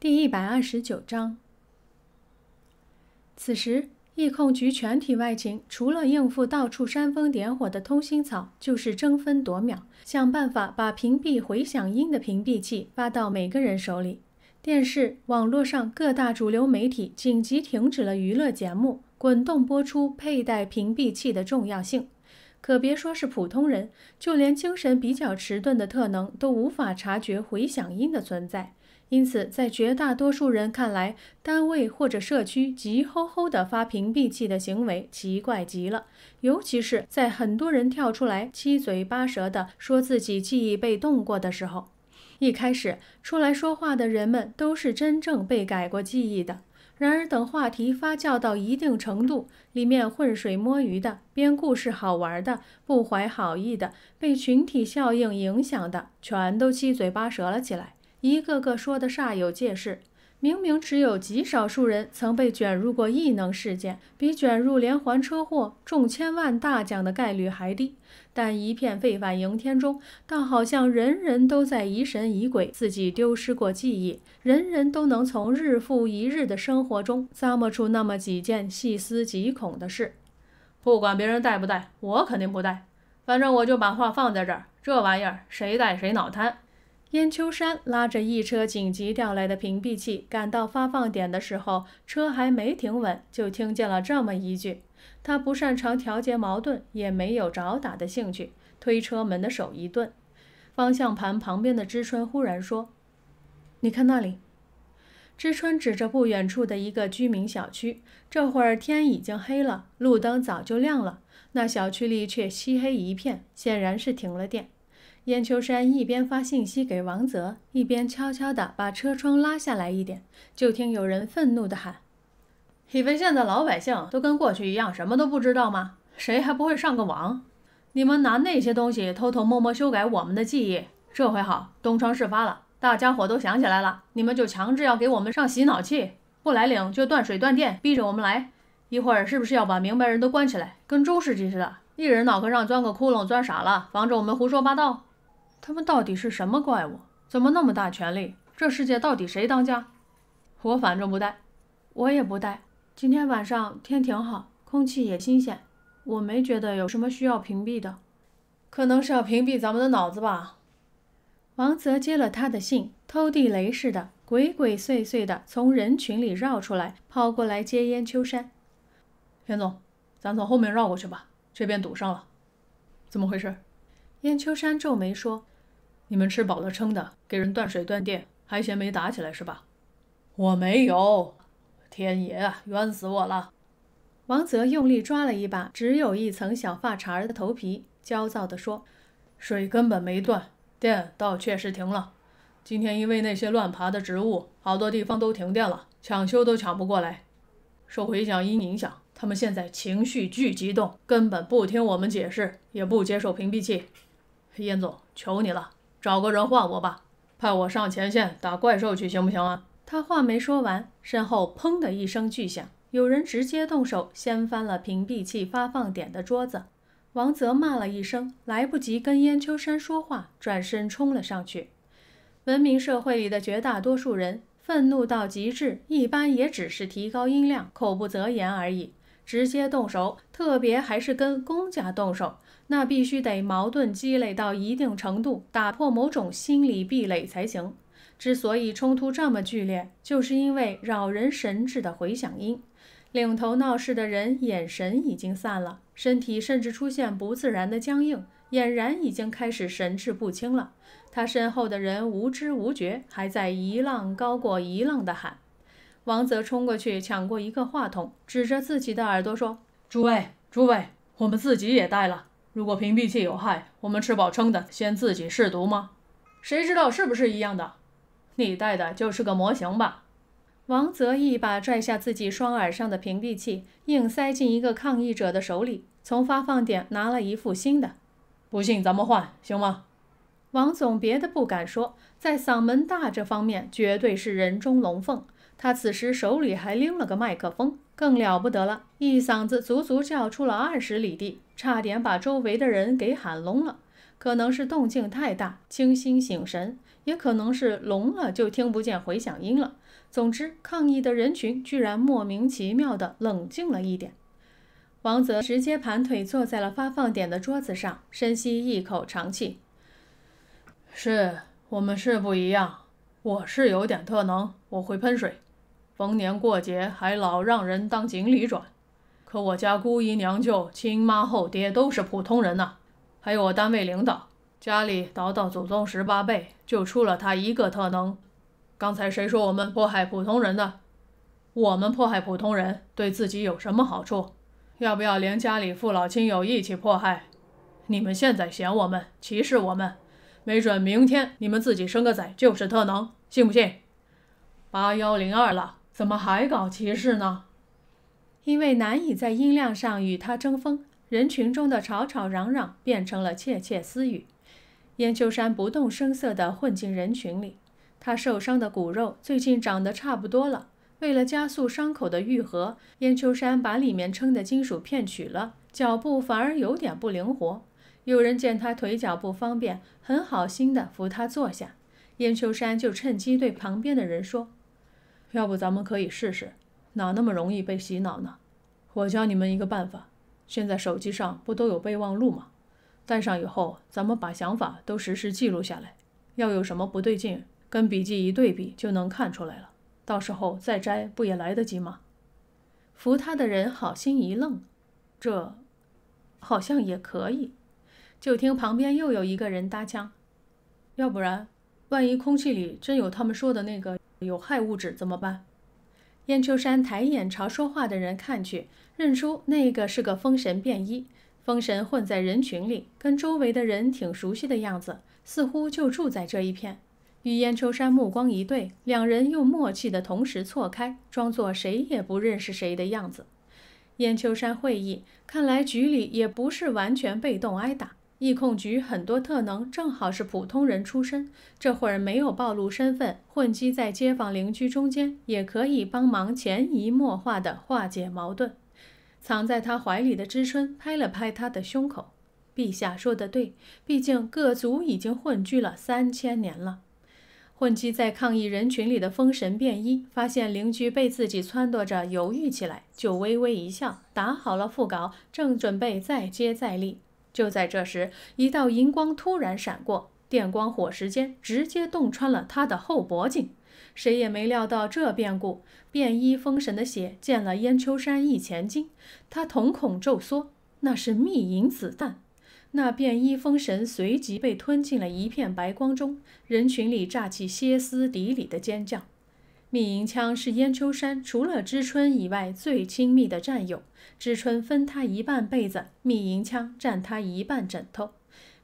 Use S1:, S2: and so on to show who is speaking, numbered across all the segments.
S1: 第一百二十九章。此时，易控局全体外勤除了应付到处煽风点火的通心草，就是争分夺秒想办法把屏蔽回响音的屏蔽器发到每个人手里。电视、网络上各大主流媒体紧急停止了娱乐节目，滚动播出佩戴屏蔽器的重要性。可别说是普通人，就连精神比较迟钝的特能都无法察觉回响音的存在。因此，在绝大多数人看来，单位或者社区急吼吼的发屏蔽器的行为奇怪极了，尤其是在很多人跳出来七嘴八舌的说自己记忆被动过的时候。一开始出来说话的人们都是真正被改过记忆的，然而等话题发酵到一定程度，里面混水摸鱼的、编故事好玩的、不怀好意的、被群体效应影响的，全都七嘴八舌了起来。一个个说的煞有介事，明明只有极少数人曾被卷入过异能事件，比卷入连环车祸、中千万大奖的概率还低，但一片沸反盈天中，倒好像人人都在疑神疑鬼，自己丢失过记忆，人人都能从日复一日的生活中咂摸出那么几件细思极恐的事。不管别人带不带，我肯定不带。反正我就把话放在这儿，这玩意儿谁带谁脑瘫。燕秋山拉着一车紧急调来的屏蔽器赶到发放点的时候，车还没停稳，就听见了这么一句：“他不擅长调节矛盾，也没有找打的兴趣。”推车门的手一顿，方向盘旁边的知春忽然说：“你看那里。”知春指着不远处的一个居民小区。这会儿天已经黑了，路灯早就亮了，那小区里却漆黑一片，显然是停了电。燕秋山一边发信息给王泽，一边悄悄地把车窗拉下来一点，就听有人愤怒地喊：“以为现在老百姓都跟过去一样，什么都不知道吗？谁还不会上个网？你们拿那些东西偷偷摸摸修改我们的记忆，这回好，东窗事发了，大家伙都想起来了，你们就强制要给我们上洗脑器，不来领就断水断电，逼着我们来。一会儿是不是要把明白人都关起来，跟中世纪似的，一人脑壳上钻个窟窿，钻傻了，防止我们胡说八道？”他们到底是什么怪物？怎么那么大权力？这世界到底谁当家？我反正不带，我也不带。今天晚上天挺好，空气也新鲜，我没觉得有什么需要屏蔽的。可能是要屏蔽咱们的脑子吧。王泽接了他的信，偷地雷似的，鬼鬼祟祟的从人群里绕出来，跑过来接燕秋山。袁总，咱从后面绕过去吧，这边堵上了。怎么回事？燕秋山皱眉说。你们吃饱了撑的，给人断水断电，还嫌没打起来是吧？我没有，天爷啊，冤死我了！王泽用力抓了一把只有一层小发茬儿的头皮，焦躁地说：“水根本没断，电倒确实停了。今天因为那些乱爬的植物，好多地方都停电了，抢修都抢不过来。受回响音影响，他们现在情绪巨激动，根本不听我们解释，也不接受屏蔽器。燕总，求你了！”找个人换我吧，派我上前线打怪兽去，行不行啊？他话没说完，身后砰的一声巨响，有人直接动手掀翻了屏蔽器发放点的桌子。王泽骂了一声，来不及跟燕秋山说话，转身冲了上去。文明社会里的绝大多数人，愤怒到极致，一般也只是提高音量、口不择言而已，直接动手，特别还是跟公家动手。那必须得矛盾积累到一定程度，打破某种心理壁垒才行。之所以冲突这么剧烈，就是因为扰人神智的回响音。领头闹事的人眼神已经散了，身体甚至出现不自然的僵硬，俨然已经开始神志不清了。他身后的人无知无觉，还在一浪高过一浪的喊。王泽冲过去抢过一个话筒，指着自己的耳朵说：“诸位，诸位，我们自己也带了。”如果屏蔽器有害，我们吃饱撑的先自己试毒吗？谁知道是不是一样的？你戴的就是个模型吧？王泽一把拽下自己双耳上的屏蔽器，硬塞进一个抗议者的手里，从发放点拿了一副新的。不信咱们换，行吗？王总别的不敢说，在嗓门大这方面绝对是人中龙凤。他此时手里还拎了个麦克风，更了不得了，一嗓子足足叫出了二十里地。差点把周围的人给喊聋了，可能是动静太大清心醒神，也可能是聋了就听不见回响音了。总之，抗议的人群居然莫名其妙的冷静了一点。王泽直接盘腿坐在了发放点的桌子上，深吸一口长气。是我们是不一样，我是有点特能，我会喷水，逢年过节还老让人当锦鲤转。可我家姑姨、娘舅、亲妈、后爹都是普通人呐，还有我单位领导，家里倒到祖宗十八辈就出了他一个特能。刚才谁说我们迫害普通人的？我们迫害普通人，对自己有什么好处？要不要连家里父老亲友一起迫害？你们现在嫌我们歧视我们，没准明天你们自己生个崽就是特能，信不信？八幺零二了，怎么还搞歧视呢？因为难以在音量上与他争锋，人群中的吵吵嚷嚷变成了窃窃私语。燕秋山不动声色地混进人群里。他受伤的骨肉最近长得差不多了。为了加速伤口的愈合，燕秋山把里面撑的金属片取了，脚步反而有点不灵活。有人见他腿脚不方便，很好心地扶他坐下。燕秋山就趁机对旁边的人说：“要不咱们可以试试。”哪那么容易被洗脑呢？我教你们一个办法。现在手机上不都有备忘录吗？带上以后，咱们把想法都实时记录下来。要有什么不对劲，跟笔记一对比就能看出来了。到时候再摘，不也来得及吗？扶他的人好心一愣，这好像也可以。就听旁边又有一个人搭腔：“要不然，万一空气里真有他们说的那个有害物质怎么办？”燕秋山抬眼朝说话的人看去，认出那个是个风神便衣。风神混在人群里，跟周围的人挺熟悉的样子，似乎就住在这一片。与燕秋山目光一对，两人又默契的同时错开，装作谁也不认识谁的样子。燕秋山会意，看来局里也不是完全被动挨打。易控局很多特能正好是普通人出身，这会儿没有暴露身份，混迹在街坊邻居中间，也可以帮忙潜移默化的化解矛盾。藏在他怀里的知春拍了拍他的胸口：“陛下说的对，毕竟各族已经混居了三千年了。”混迹在抗议人群里的风神便衣发现邻居被自己撺掇着犹豫起来，就微微一笑，打好了腹稿，正准备再接再厉。就在这时，一道银光突然闪过，电光火石间，直接洞穿了他的后脖颈。谁也没料到这变故，便衣封神的血溅了燕秋山一前襟，他瞳孔骤缩，那是密银子弹。那便衣封神随即被吞进了一片白光中，人群里炸起歇斯底里的尖叫。密银枪是燕秋山除了知春以外最亲密的战友，知春分他一半被子，密银枪占他一半枕头。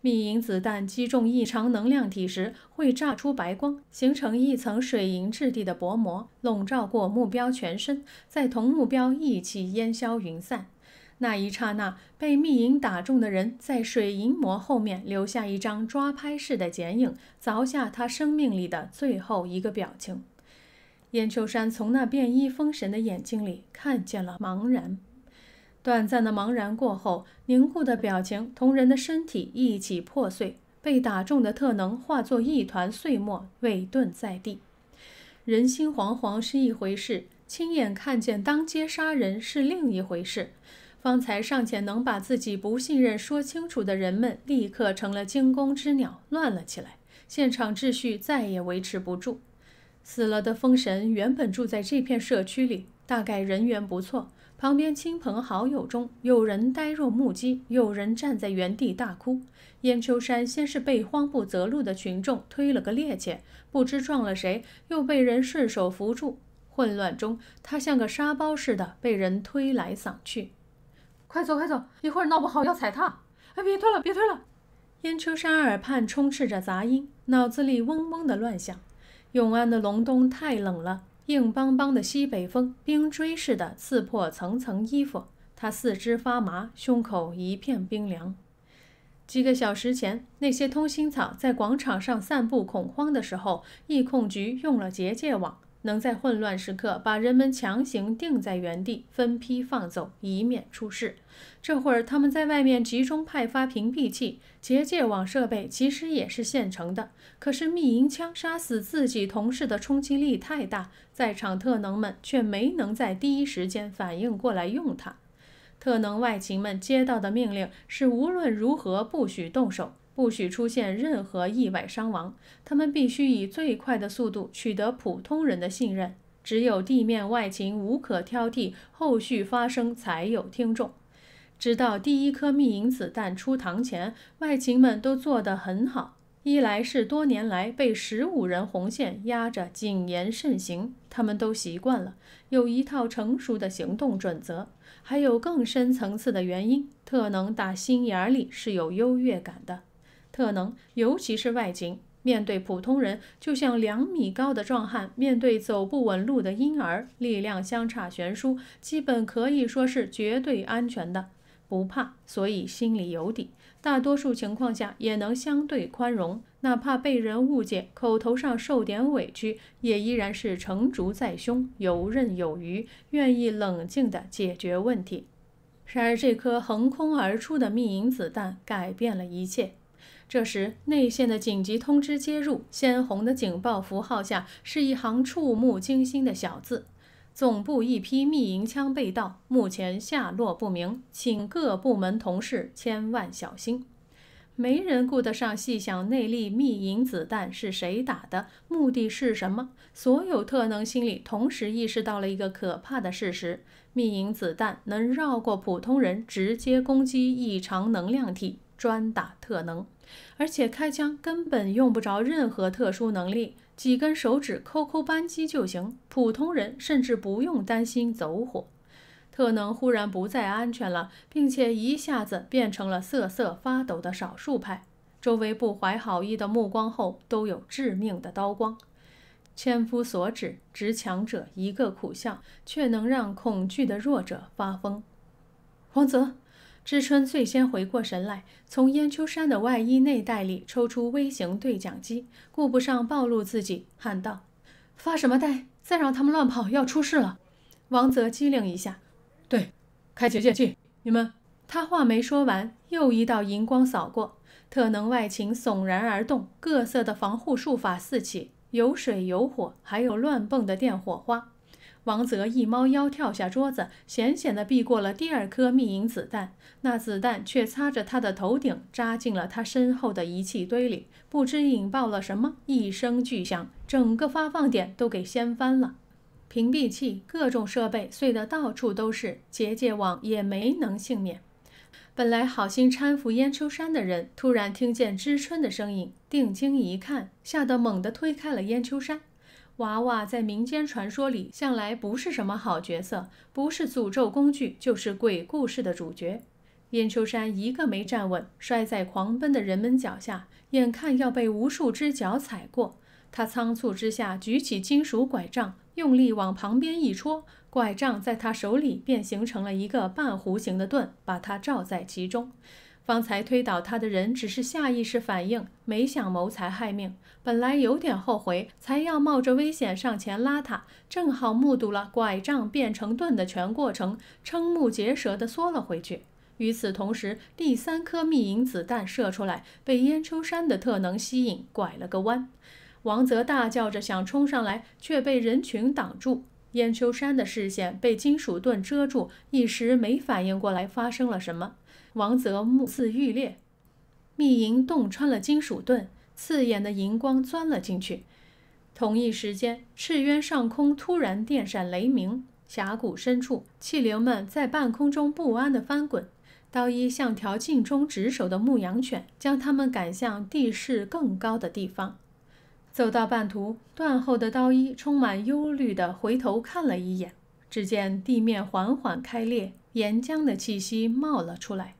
S1: 密银子弹击中异常能量体时，会炸出白光，形成一层水银质地的薄膜，笼罩过目标全身，再同目标一起烟消云散。那一刹那，被密银打中的人，在水银膜后面留下一张抓拍式的剪影，凿下他生命里的最后一个表情。燕秋山从那便衣封神的眼睛里看见了茫然，短暂的茫然过后，凝固的表情同人的身体一起破碎，被打中的特能化作一团碎末，委遁在地。人心惶惶是一回事，亲眼看见当街杀人是另一回事。方才尚且能把自己不信任说清楚的人们，立刻成了惊弓之鸟，乱了起来，现场秩序再也维持不住。死了的风神原本住在这片社区里，大概人缘不错。旁边亲朋好友中，有人呆若木鸡，有人站在原地大哭。燕秋山先是被慌不择路的群众推了个趔趄，不知撞了谁，又被人顺手扶住。混乱中，他像个沙包似的被人推来搡去。“快走，快走！一会儿闹不好要踩踏！”“哎，别推了，别推了！”燕秋山耳畔充斥着杂音，脑子里嗡嗡的乱响。永安的隆冬太冷了，硬邦邦的西北风，冰锥似的刺破层层衣服，他四肢发麻，胸口一片冰凉。几个小时前，那些通心草在广场上散布恐慌的时候，疫控局用了结界网。能在混乱时刻把人们强行定在原地，分批放走，以免出事。这会儿他们在外面集中派发屏蔽器、结界网设备，其实也是现成的。可是密银枪杀死自己同事的冲击力太大，在场特能们却没能在第一时间反应过来用它。特能外勤们接到的命令是无论如何不许动手。不许出现任何意外伤亡，他们必须以最快的速度取得普通人的信任。只有地面外勤无可挑剔，后续发声才有听众。直到第一颗密银子弹出膛前，外勤们都做得很好。一来是多年来被十五人红线压着，谨言慎行，他们都习惯了，有一套成熟的行动准则。还有更深层次的原因，特能打心眼里是有优越感的。可能，尤其是外景，面对普通人，就像两米高的壮汉面对走不稳路的婴儿，力量相差悬殊，基本可以说是绝对安全的，不怕，所以心里有底，大多数情况下也能相对宽容，哪怕被人误解，口头上受点委屈，也依然是成竹在胸，游刃有余，愿意冷静地解决问题。然而，这颗横空而出的密银子弹改变了一切。这时，内线的紧急通知接入，鲜红的警报符号下是一行触目惊心的小字：“总部一批密银枪被盗，目前下落不明，请各部门同事千万小心。”没人顾得上细想内力密银子弹是谁打的，目的是什么。所有特能心里同时意识到了一个可怕的事实：密银子弹能绕过普通人，直接攻击异常能量体，专打特能。而且开枪根本用不着任何特殊能力，几根手指扣扣扳机就行。普通人甚至不用担心走火。特能忽然不再安全了，并且一下子变成了瑟瑟发抖的少数派。周围不怀好意的目光后都有致命的刀光，千夫所指，执强者一个苦笑，却能让恐惧的弱者发疯。王泽。知春最先回过神来，从烟秋山的外衣内袋里抽出微型对讲机，顾不上暴露自己，喊道：“发什么呆？再让他们乱跑，要出事了！”王泽机灵一下，对：“开结界器，你们。”他话没说完，又一道银光扫过，特能外情悚然而动，各色的防护术法四起，有水有火，还有乱蹦的电火花。王泽一猫腰跳下桌子，险险地避过了第二颗密银子弹，那子弹却擦着他的头顶扎进了他身后的仪器堆里，不知引爆了什么，一声巨响，整个发放点都给掀翻了，屏蔽器、各种设备碎得到处都是，结界网也没能幸免。本来好心搀扶燕秋山的人，突然听见知春的声音，定睛一看，吓得猛地推开了燕秋山。娃娃在民间传说里向来不是什么好角色，不是诅咒工具就是鬼故事的主角。燕秋山一个没站稳，摔在狂奔的人们脚下，眼看要被无数只脚踩过。他仓促之下举起金属拐杖，用力往旁边一戳，拐杖在他手里便形成了一个半弧形的盾，把他罩在其中。方才推倒他的人只是下意识反应，没想谋财害命。本来有点后悔，才要冒着危险上前拉他，正好目睹了拐杖变成盾的全过程，瞠目结舌地缩了回去。与此同时，第三颗密银子弹射出来，被燕秋山的特能吸引，拐了个弯。王泽大叫着想冲上来，却被人群挡住。燕秋山的视线被金属盾遮住，一时没反应过来发生了什么。王泽目眦欲裂，密银洞穿了金属盾，刺眼的银光钻了进去。同一时间，赤渊上空突然电闪雷鸣，峡谷深处气流们在半空中不安地翻滚。刀一像条尽忠职守的牧羊犬，将他们赶向地势更高的地方。走到半途，断后的刀一充满忧虑地回头看了一眼，只见地面缓缓开裂，岩浆的气息冒了出来。